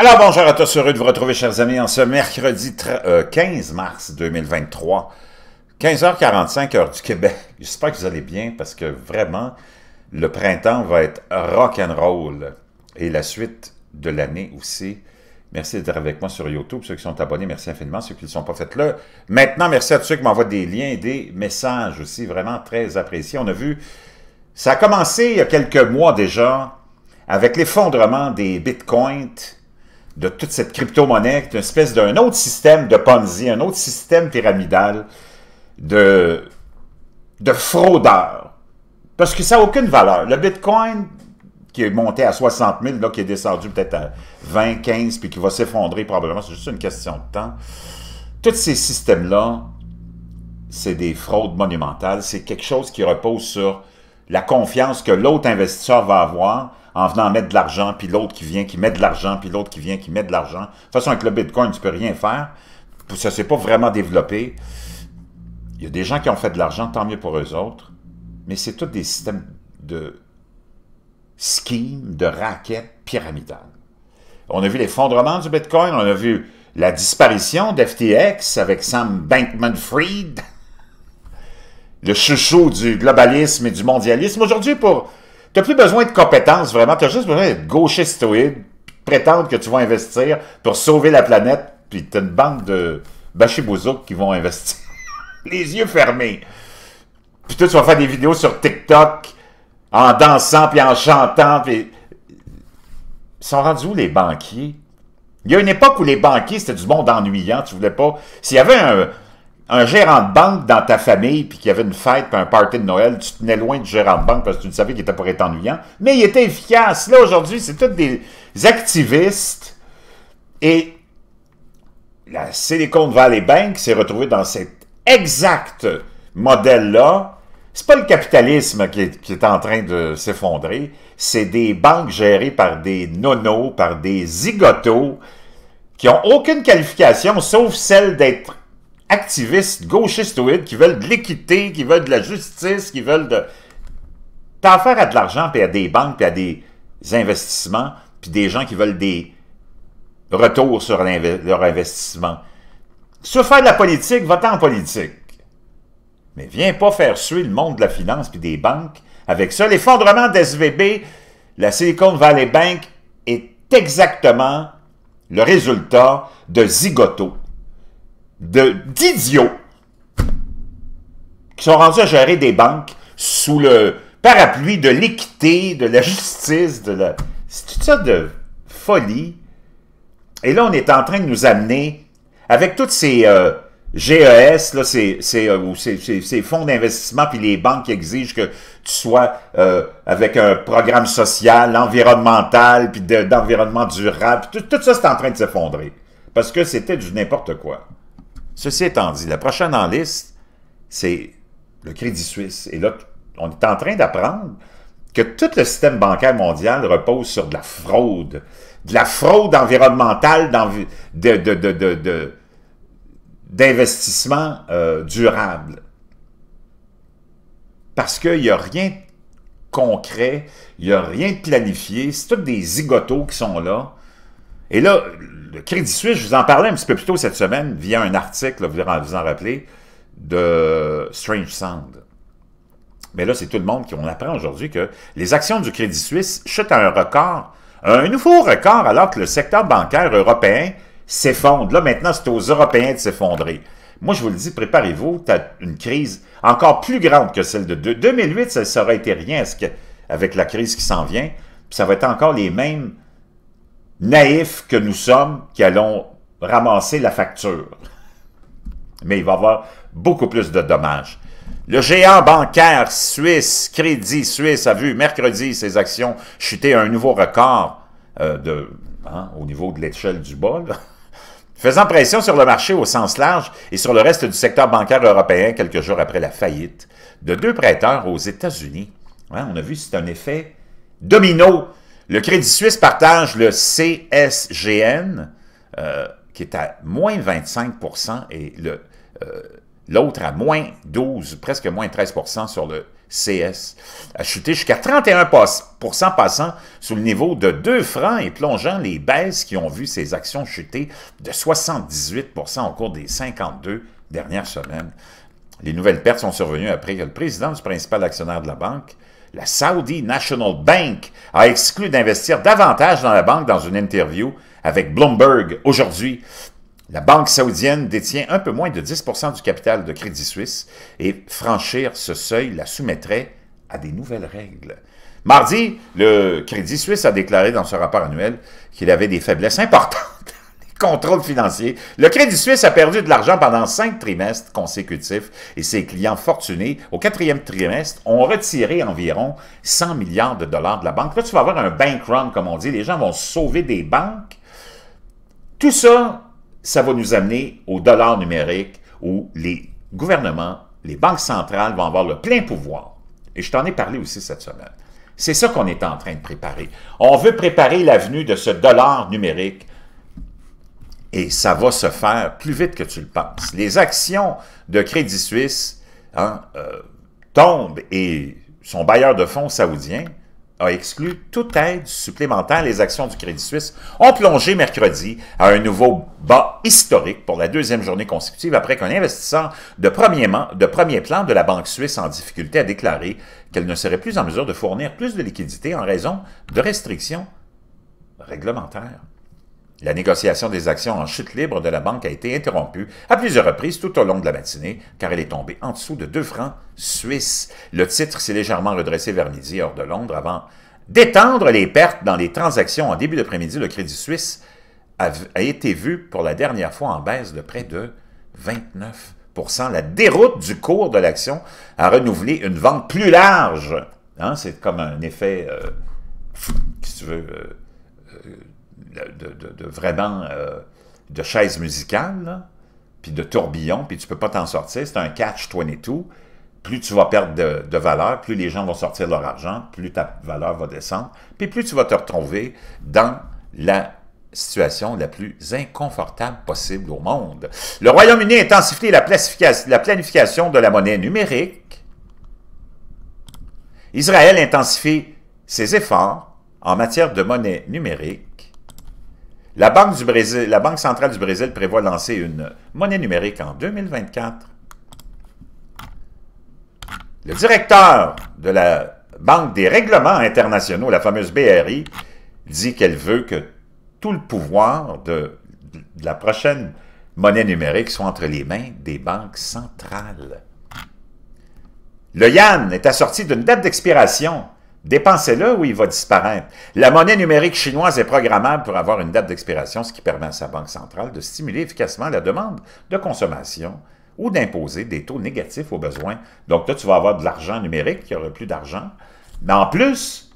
Alors bonjour à tous, heureux de vous retrouver chers amis en ce mercredi 15 euh, mars 2023, 15h45 heure du Québec. J'espère que vous allez bien parce que vraiment le printemps va être rock and roll et la suite de l'année aussi. Merci d'être avec moi sur YouTube. Ceux qui sont abonnés, merci infiniment. Ceux qui ne sont pas faits là, maintenant, merci à tous ceux qui m'envoient des liens et des messages aussi. Vraiment très apprécié. On a vu, ça a commencé il y a quelques mois déjà avec l'effondrement des bitcoins de toute cette crypto-monnaie, qui est une espèce d'un autre système de Ponzi, un autre système pyramidal de, de fraudeurs. Parce que ça n'a aucune valeur. Le Bitcoin, qui est monté à 60 000, là, qui est descendu peut-être à 20, 15, puis qui va s'effondrer probablement, c'est juste une question de temps. Tous ces systèmes-là, c'est des fraudes monumentales. C'est quelque chose qui repose sur la confiance que l'autre investisseur va avoir en venant mettre de l'argent, puis l'autre qui vient, qui met de l'argent, puis l'autre qui vient, qui met de l'argent. De toute façon, avec le Bitcoin, tu peux rien faire. Ça ne s'est pas vraiment développé. Il y a des gens qui ont fait de l'argent, tant mieux pour eux autres. Mais c'est tout des systèmes de schemes, de raquettes pyramidales. On a vu l'effondrement du Bitcoin, on a vu la disparition d'FTX avec Sam Bankman-Fried, le chouchou du globalisme et du mondialisme. Aujourd'hui, pour T'as plus besoin de compétences, vraiment. T'as juste besoin d'être gauchistoïde, prétendre que tu vas investir pour sauver la planète, puis t'as une bande de bachibouzouks qui vont investir. Les yeux fermés. Puis toi, tu vas faire des vidéos sur TikTok en dansant, puis en chantant, puis... Ils sont rendus où, les banquiers? Il y a une époque où les banquiers, c'était du monde ennuyant. Tu voulais pas... S'il y avait un un gérant de banque dans ta famille, puis qu'il y avait une fête, puis un party de Noël, tu tenais loin du gérant de banque parce que tu le savais qu'il était pour être ennuyant, mais il était efficace. Là, aujourd'hui, c'est tous des activistes. Et la Silicon Valley Bank s'est retrouvée dans cet exact modèle-là. C'est pas le capitalisme qui est, en train de s'effondrer, c'est des banques gérées par des nonos, par des zigotos, qui ont aucune qualification sauf celle d'être activistes gauchistoïdes qui veulent de l'équité, qui veulent de la justice, qui veulent de... T'as affaire à de l'argent, puis à des banques, puis à des investissements, puis des gens qui veulent des retours sur leur investissement. Se faire de la politique, va-t'en en politique. Mais viens pas faire suer le monde de la finance puis des banques avec ça. L'effondrement d'SVB, la Silicon Valley Bank, est exactement le résultat de zigoto d'idiots qui sont rendus à gérer des banques sous le parapluie de l'équité, de la justice, de la... C'est de folie. Et là, on est en train de nous amener, avec toutes ces euh, GES, e euh, ces, fonds d'investissement, puis les banques qui exigent que tu sois euh, avec un programme social, environnemental, puis d'environnement durable, tout ça, c'est en train de s'effondrer. Parce que c'était du n'importe quoi. Ceci étant dit, la prochaine en liste, c'est le Crédit Suisse. Et là, on est en train d'apprendre que tout le système bancaire mondial repose sur de la fraude, de la fraude environnementale d'investissement euh, durable. Parce qu'il n'y a rien de concret, il n'y a rien de planifié, c'est tous des zigotos qui sont là. Et là, le Crédit Suisse, je vous en parlais un petit peu plus tôt cette semaine via un article, vous vous en rappelez, de Strange Sound. Mais là, c'est tout le monde qui on apprend aujourd'hui que les actions du Crédit Suisse chutent à un record, un nouveau record, alors que le secteur bancaire européen s'effondre. Là, maintenant, c'est aux Européens de s'effondrer. Moi, je vous le dis, préparez-vous, tu as une crise encore plus grande que celle de 2008, ça, ça aurait été rien avec la crise qui s'en vient, puis ça va être encore les mêmes naïfs que nous sommes qui allons ramasser la facture. Mais il va y avoir beaucoup plus de dommages. Le géant bancaire suisse, Crédit Suisse, a vu mercredi ses actions chuter un nouveau record euh, hein, au niveau de l'échelle du bol, faisant pression sur le marché au sens large et sur le reste du secteur bancaire européen quelques jours après la faillite de deux prêteurs aux États-Unis. Hein, on a vu, c'est un effet domino. Le Crédit Suisse partage le CSGN, euh, qui est à moins 25 et euh, l'autre à moins 12, presque moins 13 sur le CS, a chuté jusqu'à 31 passant sous le niveau de 2 francs et plongeant les baisses qui ont vu ses actions chuter de 78 au cours des 52 dernières semaines. Les nouvelles pertes sont survenues après que le président du principal actionnaire de la banque, la Saudi National Bank a exclu d'investir davantage dans la banque dans une interview avec Bloomberg aujourd'hui. La banque saoudienne détient un peu moins de 10 du capital de Crédit Suisse et franchir ce seuil la soumettrait à des nouvelles règles. Mardi, le Crédit Suisse a déclaré dans ce rapport annuel qu'il avait des faiblesses importantes contrôle financier. Le Crédit Suisse a perdu de l'argent pendant cinq trimestres consécutifs et ses clients fortunés, au quatrième trimestre, ont retiré environ 100 milliards de dollars de la banque. Là, tu vas avoir un bank run, comme on dit. Les gens vont sauver des banques. Tout ça, ça va nous amener au dollar numérique où les gouvernements, les banques centrales vont avoir le plein pouvoir. Et je t'en ai parlé aussi cette semaine. C'est ça qu'on est en train de préparer. On veut préparer l'avenue de ce dollar numérique et ça va se faire plus vite que tu le penses. Les actions de Crédit Suisse hein, euh, tombent et son bailleur de fonds saoudien a exclu toute aide supplémentaire. Les actions du Crédit Suisse ont plongé mercredi à un nouveau bas historique pour la deuxième journée consécutive après qu'un investisseur de de premier plan de la Banque suisse en difficulté a déclaré qu'elle ne serait plus en mesure de fournir plus de liquidités en raison de restrictions réglementaires. La négociation des actions en chute libre de la banque a été interrompue à plusieurs reprises tout au long de la matinée, car elle est tombée en dessous de 2 francs suisses. Le titre s'est légèrement redressé vers midi hors de Londres avant d'étendre les pertes dans les transactions en début d'après-midi. Le Crédit Suisse a, été vu pour la dernière fois en baisse de près de 29 La déroute du cours de l'action a renouvelé une vente plus large. Hein. C'est comme un effet, euh, si tu veux... Euh, de, de, vraiment euh, de chaise musicale, puis de tourbillon, puis tu peux pas t'en sortir. C'est un catch-22. Plus tu vas perdre de, valeur, plus les gens vont sortir leur argent, plus ta valeur va descendre, puis plus tu vas te retrouver dans la situation la plus inconfortable possible au monde. Le Royaume-Uni intensifie la, la planification de la monnaie numérique. Israël intensifie ses efforts en matière de monnaie numérique. La Banque, centrale du Brésil prévoit lancer une monnaie numérique en 2024. Le directeur de la Banque des règlements internationaux, la fameuse BRI, dit qu'elle veut que tout le pouvoir de, la prochaine monnaie numérique soit entre les mains des banques centrales. Le YAN est assorti d'une date d'expiration Dépensez-le ou il va disparaître. La monnaie numérique chinoise est programmable pour avoir une date d'expiration, ce qui permet à sa banque centrale de stimuler efficacement la demande de consommation ou d'imposer des taux négatifs aux besoins. Donc là, tu vas avoir de l'argent numérique, il n'y aura plus d'argent. Mais en plus,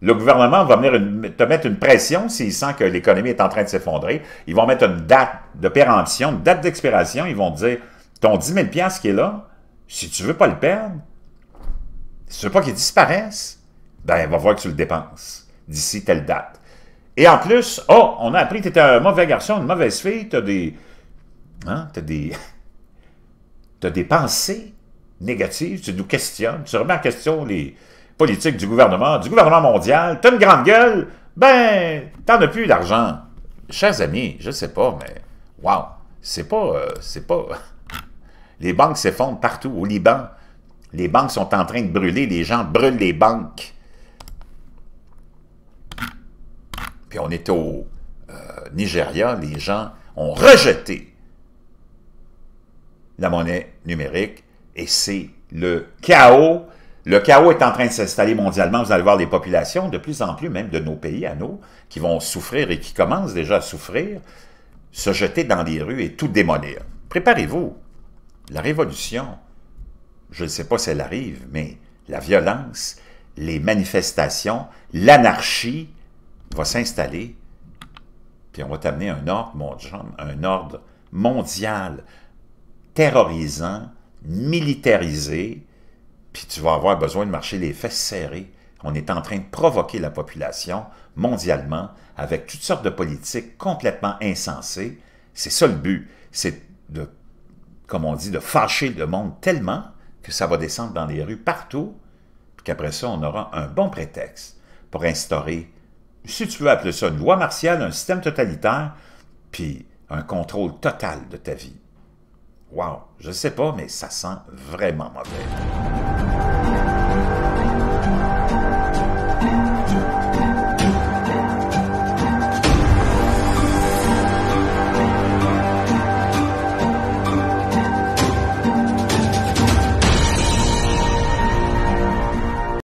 le gouvernement va venir te mettre une pression s'il sent que l'économie est en train de s'effondrer. Ils vont mettre une date de péremption, une date d'expiration. Ils vont dire, ton 10 000 qui est là, si tu ne veux pas le perdre, veux pas qu'il disparaisse? Ben, va voir que tu le dépenses d'ici telle date. Et en plus, oh, on a appris que tu étais un mauvais garçon, une mauvaise fille, tu as des... Hein, t'as des... as des pensées négatives, tu nous questionnes, tu remets en question les politiques du gouvernement, du gouvernement mondial, Tu as une grande gueule, ben, t'en as plus d'argent. Chers amis, je ne sais pas, mais... Wow! C'est pas... Euh, c'est pas... Les banques s'effondrent partout, au Liban, les banques sont en train de brûler. Les gens brûlent les banques. Puis on est au euh, Nigeria. Les gens ont rejeté la monnaie numérique. Et c'est le chaos. Le chaos est en train de s'installer mondialement. Vous allez voir les populations, de plus en plus même de nos pays à nous, qui vont souffrir et qui commencent déjà à souffrir, se jeter dans les rues et tout démolir. Préparez-vous. La révolution je ne sais pas si elle arrive, mais la violence, les manifestations, l'anarchie va s'installer, puis on va t'amener un ordre, un ordre mondial, terrorisant, militarisé, puis tu vas avoir besoin de marcher les fesses serrées. On est en train de provoquer la population mondialement avec toutes sortes de politiques complètement insensées. C'est ça le but, c'est de, comme on dit, de fâcher le monde tellement que ça va descendre dans les rues partout, puis qu'après ça, on aura un bon prétexte pour instaurer, si tu veux appeler ça une loi martiale, un système totalitaire, puis un contrôle total de ta vie. Waouh, je sais pas, mais ça sent vraiment mauvais.